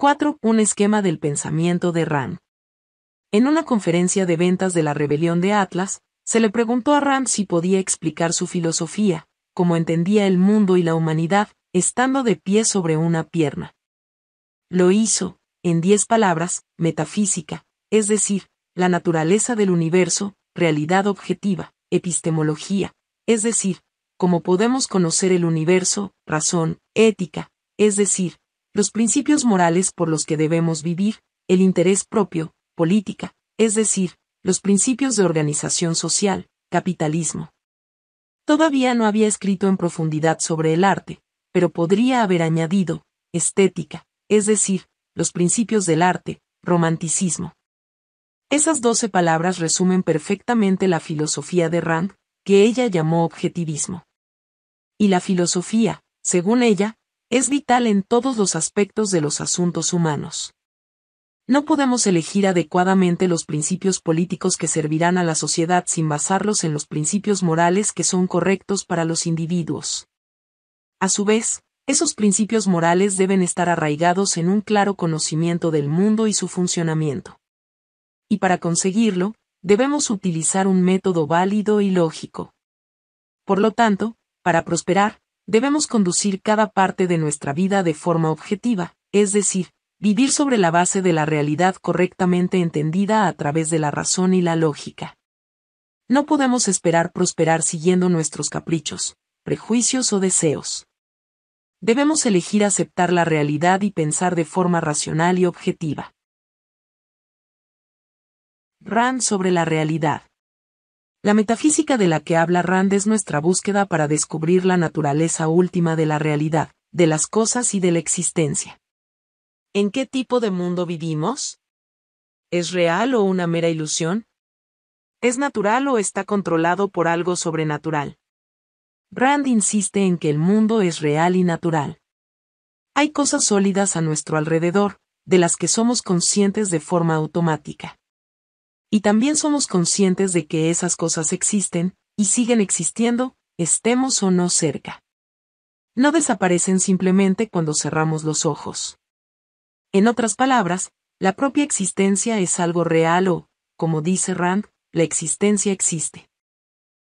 4. Un esquema del pensamiento de Rand. En una conferencia de ventas de la rebelión de Atlas, se le preguntó a Rand si podía explicar su filosofía, como entendía el mundo y la humanidad, estando de pie sobre una pierna. Lo hizo, en diez palabras, metafísica, es decir, la naturaleza del universo, realidad objetiva, epistemología, es decir, cómo podemos conocer el universo, razón, ética, es decir, los principios morales por los que debemos vivir, el interés propio, política, es decir, los principios de organización social, capitalismo. Todavía no había escrito en profundidad sobre el arte, pero podría haber añadido, estética, es decir, los principios del arte, romanticismo. Esas doce palabras resumen perfectamente la filosofía de Rand, que ella llamó objetivismo. Y la filosofía, según ella, es vital en todos los aspectos de los asuntos humanos. No podemos elegir adecuadamente los principios políticos que servirán a la sociedad sin basarlos en los principios morales que son correctos para los individuos. A su vez, esos principios morales deben estar arraigados en un claro conocimiento del mundo y su funcionamiento. Y para conseguirlo, debemos utilizar un método válido y lógico. Por lo tanto, para prosperar, debemos conducir cada parte de nuestra vida de forma objetiva, es decir, vivir sobre la base de la realidad correctamente entendida a través de la razón y la lógica. No podemos esperar prosperar siguiendo nuestros caprichos, prejuicios o deseos. Debemos elegir aceptar la realidad y pensar de forma racional y objetiva. RAN sobre la realidad. La metafísica de la que habla Rand es nuestra búsqueda para descubrir la naturaleza última de la realidad, de las cosas y de la existencia. ¿En qué tipo de mundo vivimos? ¿Es real o una mera ilusión? ¿Es natural o está controlado por algo sobrenatural? Rand insiste en que el mundo es real y natural. Hay cosas sólidas a nuestro alrededor, de las que somos conscientes de forma automática. Y también somos conscientes de que esas cosas existen, y siguen existiendo, estemos o no cerca. No desaparecen simplemente cuando cerramos los ojos. En otras palabras, la propia existencia es algo real o, como dice Rand, la existencia existe.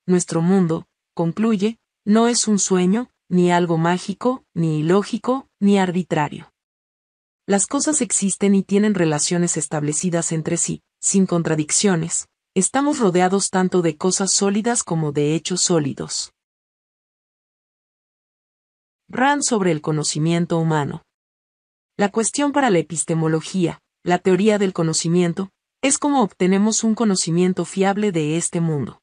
Nuestro mundo, concluye, no es un sueño, ni algo mágico, ni ilógico, ni arbitrario. Las cosas existen y tienen relaciones establecidas entre sí, sin contradicciones, estamos rodeados tanto de cosas sólidas como de hechos sólidos. Ran sobre el conocimiento humano. La cuestión para la epistemología, la teoría del conocimiento, es cómo obtenemos un conocimiento fiable de este mundo.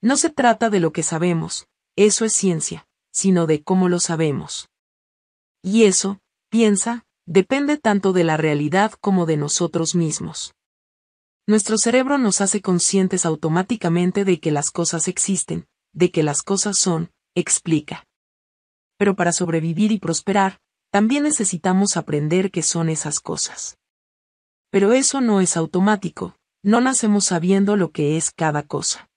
No se trata de lo que sabemos, eso es ciencia, sino de cómo lo sabemos. Y eso, piensa, depende tanto de la realidad como de nosotros mismos. Nuestro cerebro nos hace conscientes automáticamente de que las cosas existen, de que las cosas son, explica. Pero para sobrevivir y prosperar, también necesitamos aprender qué son esas cosas. Pero eso no es automático, no nacemos sabiendo lo que es cada cosa.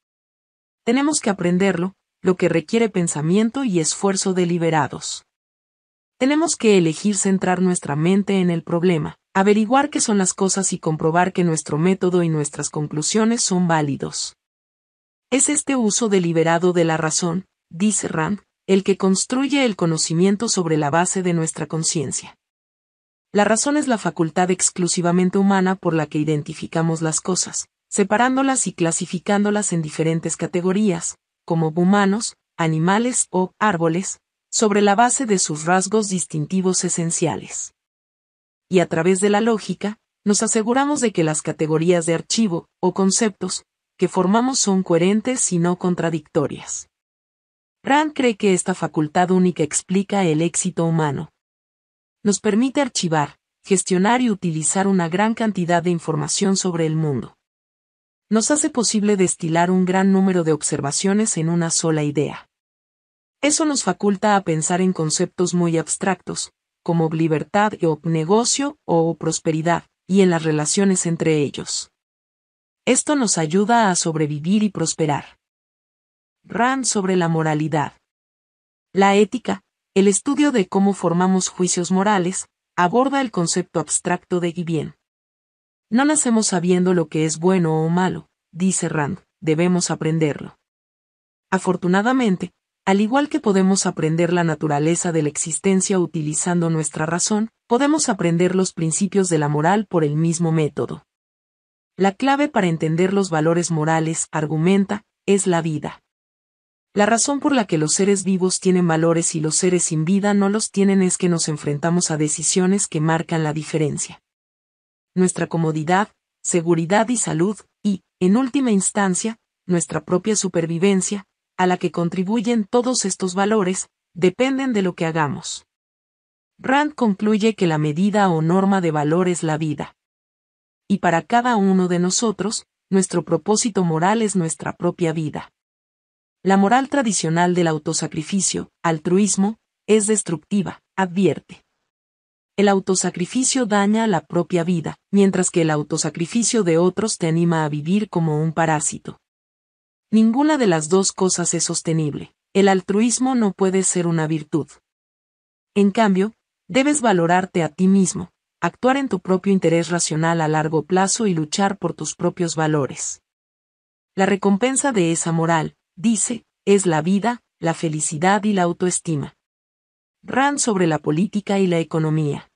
Tenemos que aprenderlo, lo que requiere pensamiento y esfuerzo deliberados. Tenemos que elegir centrar nuestra mente en el problema, averiguar qué son las cosas y comprobar que nuestro método y nuestras conclusiones son válidos. Es este uso deliberado de la razón, dice Rand, el que construye el conocimiento sobre la base de nuestra conciencia. La razón es la facultad exclusivamente humana por la que identificamos las cosas, separándolas y clasificándolas en diferentes categorías, como humanos, animales o árboles, sobre la base de sus rasgos distintivos esenciales y a través de la lógica, nos aseguramos de que las categorías de archivo, o conceptos, que formamos son coherentes y no contradictorias. Rand cree que esta facultad única explica el éxito humano. Nos permite archivar, gestionar y utilizar una gran cantidad de información sobre el mundo. Nos hace posible destilar un gran número de observaciones en una sola idea. Eso nos faculta a pensar en conceptos muy abstractos, como libertad o negocio o prosperidad, y en las relaciones entre ellos. Esto nos ayuda a sobrevivir y prosperar. Rand sobre la moralidad. La ética, el estudio de cómo formamos juicios morales, aborda el concepto abstracto de y bien. No nacemos sabiendo lo que es bueno o malo, dice Rand, debemos aprenderlo. Afortunadamente, al igual que podemos aprender la naturaleza de la existencia utilizando nuestra razón, podemos aprender los principios de la moral por el mismo método. La clave para entender los valores morales, argumenta, es la vida. La razón por la que los seres vivos tienen valores y los seres sin vida no los tienen es que nos enfrentamos a decisiones que marcan la diferencia. Nuestra comodidad, seguridad y salud, y, en última instancia, nuestra propia supervivencia, a la que contribuyen todos estos valores, dependen de lo que hagamos. Rand concluye que la medida o norma de valor es la vida. Y para cada uno de nosotros, nuestro propósito moral es nuestra propia vida. La moral tradicional del autosacrificio, altruismo, es destructiva, advierte. El autosacrificio daña la propia vida, mientras que el autosacrificio de otros te anima a vivir como un parásito. Ninguna de las dos cosas es sostenible. El altruismo no puede ser una virtud. En cambio, debes valorarte a ti mismo, actuar en tu propio interés racional a largo plazo y luchar por tus propios valores. La recompensa de esa moral, dice, es la vida, la felicidad y la autoestima. Rand sobre la política y la economía.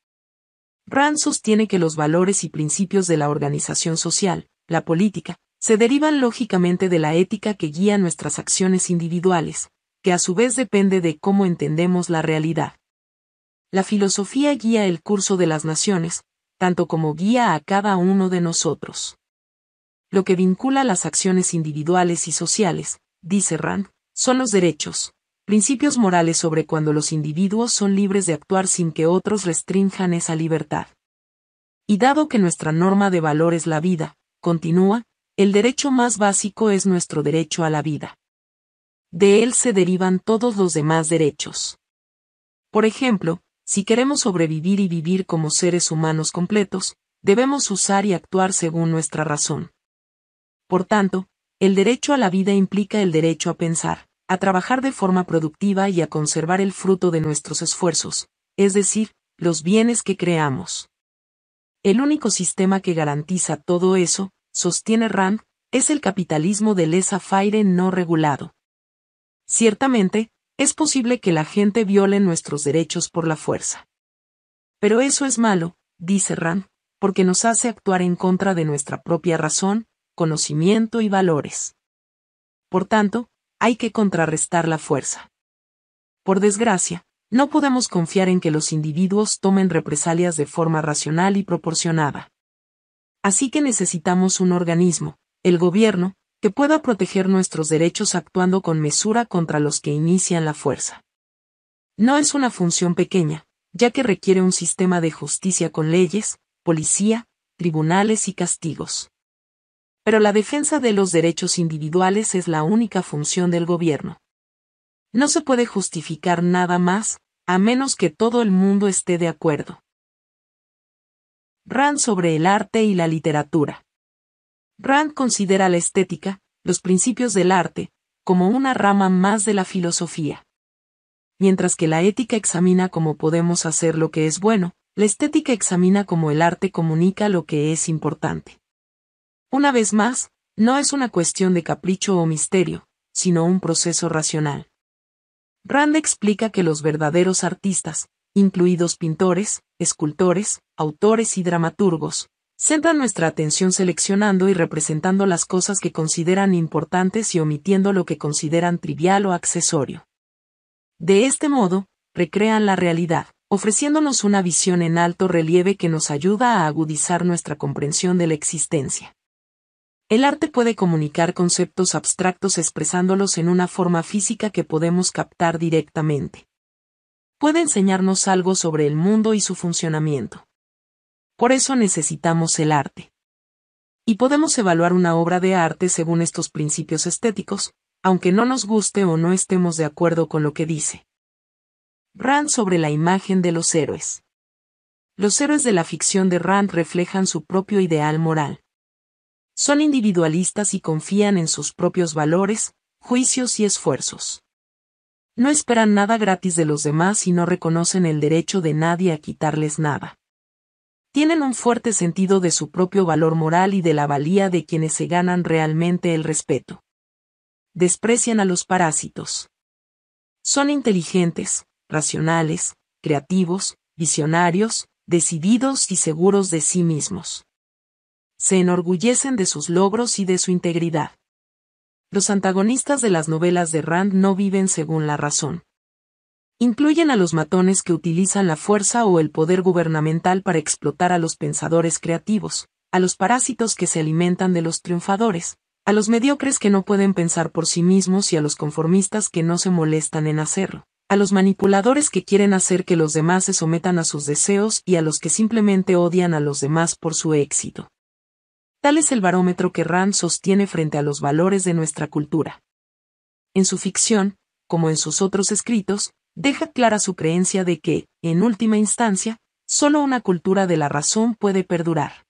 Rand sostiene que los valores y principios de la organización social, la política, se derivan lógicamente de la ética que guía nuestras acciones individuales, que a su vez depende de cómo entendemos la realidad. La filosofía guía el curso de las naciones, tanto como guía a cada uno de nosotros. Lo que vincula las acciones individuales y sociales, dice Rand, son los derechos, principios morales sobre cuando los individuos son libres de actuar sin que otros restrinjan esa libertad. Y dado que nuestra norma de valor es la vida, continúa, el derecho más básico es nuestro derecho a la vida. De él se derivan todos los demás derechos. Por ejemplo, si queremos sobrevivir y vivir como seres humanos completos, debemos usar y actuar según nuestra razón. Por tanto, el derecho a la vida implica el derecho a pensar, a trabajar de forma productiva y a conservar el fruto de nuestros esfuerzos, es decir, los bienes que creamos. El único sistema que garantiza todo eso, sostiene Rand, es el capitalismo de laissez-faire no regulado. Ciertamente, es posible que la gente viole nuestros derechos por la fuerza. Pero eso es malo, dice Rand, porque nos hace actuar en contra de nuestra propia razón, conocimiento y valores. Por tanto, hay que contrarrestar la fuerza. Por desgracia, no podemos confiar en que los individuos tomen represalias de forma racional y proporcionada. Así que necesitamos un organismo, el gobierno, que pueda proteger nuestros derechos actuando con mesura contra los que inician la fuerza. No es una función pequeña, ya que requiere un sistema de justicia con leyes, policía, tribunales y castigos. Pero la defensa de los derechos individuales es la única función del gobierno. No se puede justificar nada más, a menos que todo el mundo esté de acuerdo. Rand sobre el arte y la literatura. Rand considera la estética, los principios del arte, como una rama más de la filosofía. Mientras que la ética examina cómo podemos hacer lo que es bueno, la estética examina cómo el arte comunica lo que es importante. Una vez más, no es una cuestión de capricho o misterio, sino un proceso racional. Rand explica que los verdaderos artistas, incluidos pintores, escultores, autores y dramaturgos, centran nuestra atención seleccionando y representando las cosas que consideran importantes y omitiendo lo que consideran trivial o accesorio. De este modo, recrean la realidad, ofreciéndonos una visión en alto relieve que nos ayuda a agudizar nuestra comprensión de la existencia. El arte puede comunicar conceptos abstractos expresándolos en una forma física que podemos captar directamente puede enseñarnos algo sobre el mundo y su funcionamiento. Por eso necesitamos el arte. Y podemos evaluar una obra de arte según estos principios estéticos, aunque no nos guste o no estemos de acuerdo con lo que dice. Rand sobre la imagen de los héroes. Los héroes de la ficción de Rand reflejan su propio ideal moral. Son individualistas y confían en sus propios valores, juicios y esfuerzos. No esperan nada gratis de los demás y no reconocen el derecho de nadie a quitarles nada. Tienen un fuerte sentido de su propio valor moral y de la valía de quienes se ganan realmente el respeto. Desprecian a los parásitos. Son inteligentes, racionales, creativos, visionarios, decididos y seguros de sí mismos. Se enorgullecen de sus logros y de su integridad. Los antagonistas de las novelas de Rand no viven según la razón. Incluyen a los matones que utilizan la fuerza o el poder gubernamental para explotar a los pensadores creativos, a los parásitos que se alimentan de los triunfadores, a los mediocres que no pueden pensar por sí mismos y a los conformistas que no se molestan en hacerlo, a los manipuladores que quieren hacer que los demás se sometan a sus deseos y a los que simplemente odian a los demás por su éxito. Tal es el barómetro que Rand sostiene frente a los valores de nuestra cultura. En su ficción, como en sus otros escritos, deja clara su creencia de que, en última instancia, solo una cultura de la razón puede perdurar.